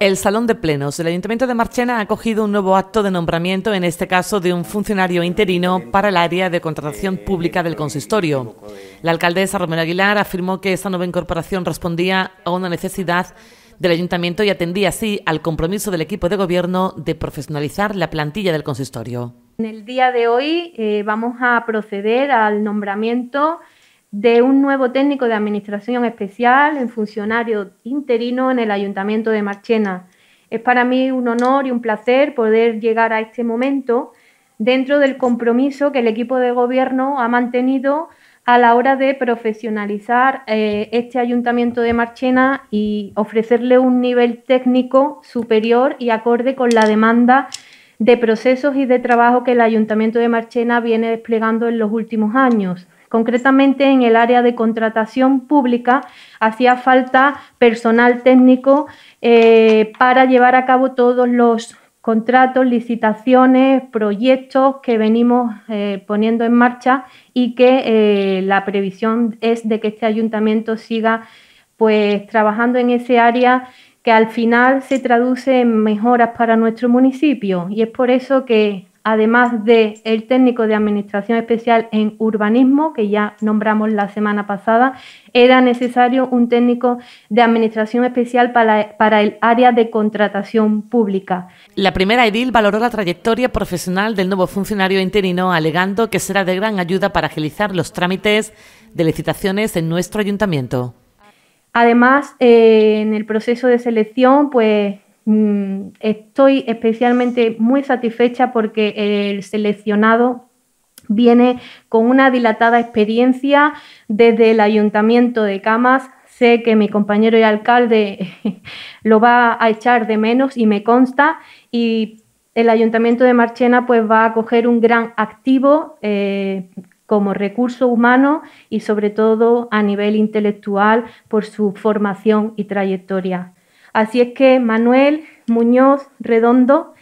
El Salón de Plenos del Ayuntamiento de Marchena ha acogido un nuevo acto de nombramiento, en este caso de un funcionario interino para el área de contratación pública del consistorio. La alcaldesa Romero Aguilar afirmó que esta nueva incorporación respondía a una necesidad del ayuntamiento y atendía así al compromiso del equipo de gobierno de profesionalizar la plantilla del consistorio. En el día de hoy eh, vamos a proceder al nombramiento de un nuevo técnico de administración especial en funcionario interino en el Ayuntamiento de Marchena. Es para mí un honor y un placer poder llegar a este momento dentro del compromiso que el equipo de gobierno ha mantenido a la hora de profesionalizar eh, este ayuntamiento de Marchena y ofrecerle un nivel técnico superior y acorde con la demanda de procesos y de trabajo que el ayuntamiento de Marchena viene desplegando en los últimos años. Concretamente en el área de contratación pública hacía falta personal técnico eh, para llevar a cabo todos los contratos, licitaciones, proyectos que venimos eh, poniendo en marcha y que eh, la previsión es de que este ayuntamiento siga pues trabajando en ese área que al final se traduce en mejoras para nuestro municipio y es por eso que además de el técnico de Administración Especial en Urbanismo, que ya nombramos la semana pasada, era necesario un técnico de Administración Especial para, el área de contratación pública. La primera edil valoró la trayectoria profesional del nuevo funcionario interino, alegando que será de gran ayuda para agilizar los trámites de licitaciones en nuestro ayuntamiento. Además, eh, en el proceso de selección, pues Mm, estoy especialmente muy satisfecha porque el seleccionado viene con una dilatada experiencia desde el ayuntamiento de Camas. Sé que mi compañero y alcalde lo va a echar de menos y me consta. Y el ayuntamiento de Marchena pues, va a coger un gran activo eh, como recurso humano y sobre todo a nivel intelectual por su formación y trayectoria. Así es que Manuel Muñoz Redondo,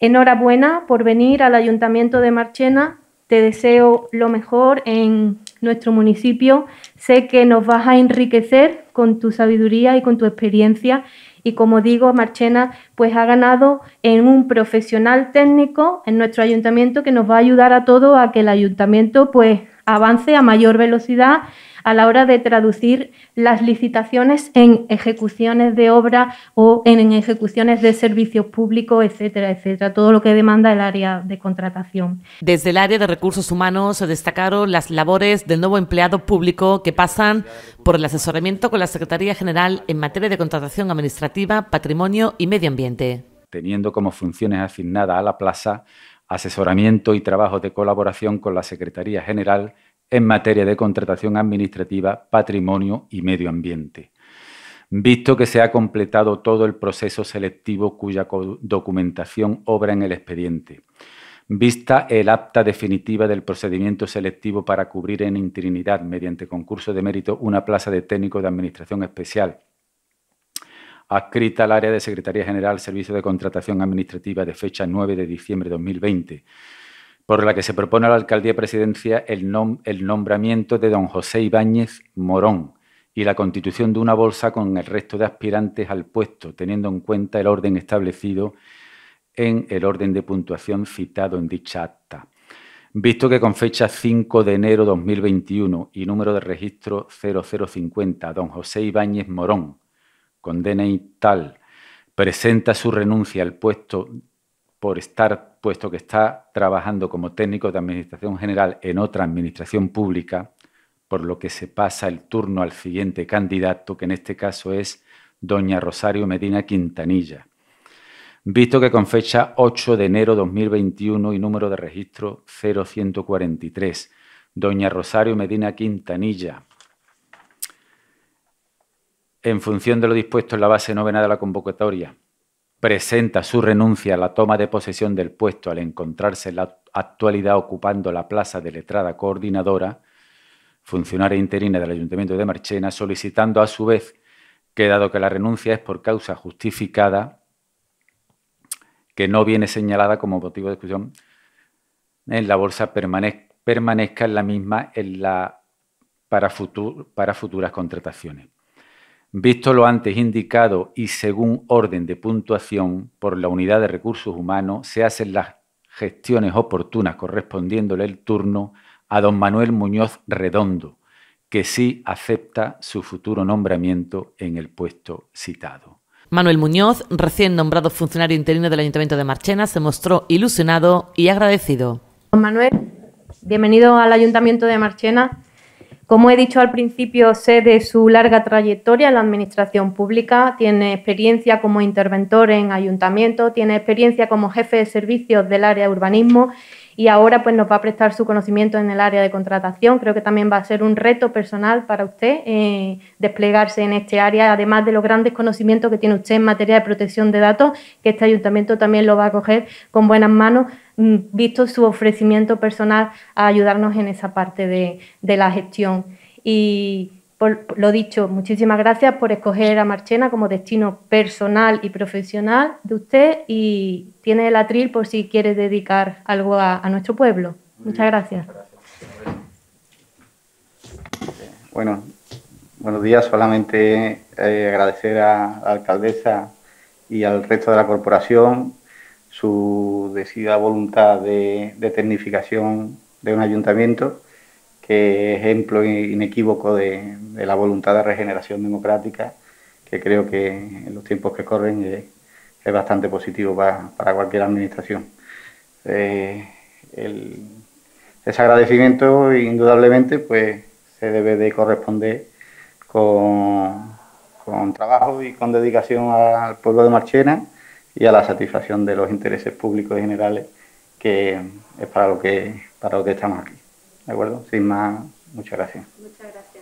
enhorabuena por venir al Ayuntamiento de Marchena. Te deseo lo mejor en nuestro municipio. Sé que nos vas a enriquecer con tu sabiduría y con tu experiencia. Y como digo, Marchena pues ha ganado en un profesional técnico en nuestro ayuntamiento que nos va a ayudar a todos a que el ayuntamiento pues avance a mayor velocidad a la hora de traducir las licitaciones en ejecuciones de obra o en ejecuciones de servicios públicos, etcétera, etcétera, todo lo que demanda el área de contratación. Desde el área de recursos humanos se destacaron las labores del nuevo empleado público que pasan por el asesoramiento con la Secretaría General en materia de contratación administrativa, patrimonio y medio ambiente. Teniendo como funciones asignadas a la plaza asesoramiento y trabajo de colaboración con la Secretaría General en materia de contratación administrativa, patrimonio y medio ambiente, visto que se ha completado todo el proceso selectivo cuya documentación obra en el expediente, vista el acta definitiva del procedimiento selectivo para cubrir en intrinidad mediante concurso de mérito una plaza de técnico de Administración Especial adscrita al área de Secretaría General Servicio de Contratación Administrativa de fecha 9 de diciembre de 2020 por la que se propone a la alcaldía presidencia el, nombramiento de don José Ibáñez Morón y la constitución de una bolsa con el resto de aspirantes al puesto, teniendo en cuenta el orden establecido en el orden de puntuación citado en dicha acta. Visto que con fecha 5 de enero 2021 y número de registro 0050, don José Ibáñez Morón, condena y tal, presenta su renuncia al puesto por estar, puesto que está trabajando como técnico de Administración General en otra Administración Pública, por lo que se pasa el turno al siguiente candidato, que en este caso es doña Rosario Medina Quintanilla, visto que con fecha 8 de enero 2021 y número de registro 0143, doña Rosario Medina Quintanilla, en función de lo dispuesto en la base novena de la convocatoria, presenta su renuncia a la toma de posesión del puesto al encontrarse en la actualidad ocupando la plaza de letrada coordinadora, funcionaria interina del Ayuntamiento de Marchena, solicitando a su vez que, dado que la renuncia es por causa justificada, que no viene señalada como motivo de exclusión, en la bolsa, permanezca en la misma para futuras contrataciones visto lo antes indicado y según orden de puntuación por la unidad de recursos humanos, se hacen las gestiones oportunas correspondiéndole el turno a don Manuel Muñoz Redondo, que sí acepta su futuro nombramiento en el puesto citado. Manuel Muñoz, recién nombrado funcionario interino del Ayuntamiento de Marchena, se mostró ilusionado y agradecido. Don Manuel, bienvenido al Ayuntamiento de Marchena. Como he dicho al principio, sé de su larga trayectoria en la administración pública, tiene experiencia como interventor en ayuntamiento, tiene experiencia como jefe de servicios del área de urbanismo y ahora pues nos va a prestar su conocimiento en el área de contratación. Creo que también va a ser un reto personal para usted eh, desplegarse en este área, además de los grandes conocimientos que tiene usted en materia de protección de datos, que este ayuntamiento también lo va a coger con buenas manos Mm, visto su ofrecimiento personal a ayudarnos en esa parte de, la gestión. Y por lo dicho, muchísimas gracias por escoger a Marchena como destino personal y profesional de usted y tiene el atril por si quiere dedicar algo a, nuestro pueblo. Muchas gracias. Bueno, buenos días. Solamente eh, agradecer a la alcaldesa y al resto de la corporación su decidida voluntad de, de tecnificación de un ayuntamiento, que es ejemplo inequívoco de, la voluntad de regeneración democrática, que creo que en los tiempos que corren es, bastante positivo para, cualquier administración. Eh, el, ese agradecimiento indudablemente pues, se debe de corresponder con, con trabajo y con dedicación al pueblo de Marchena y a la satisfacción de los intereses públicos generales, que es para lo que, para lo que estamos aquí. ¿De acuerdo? Sin más, muchas gracias. Muchas gracias.